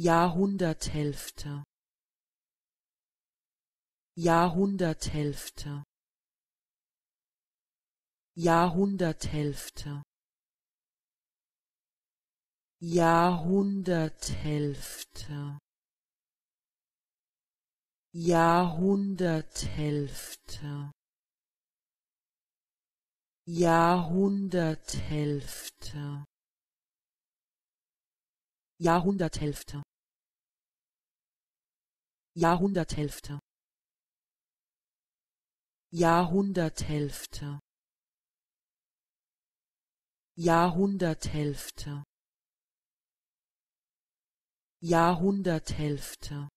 Jahrhunderthälfte Jahrhunderthälfte Jahrhunderthälfte Jahrhunderthälfte Jahrhunderthälfte Jahrhunderthälfte Jahrhunderthälfte Jahrhunderthälfte Jahrhunderthälfte Jahrhunderthälfte Jahrhunderthälfte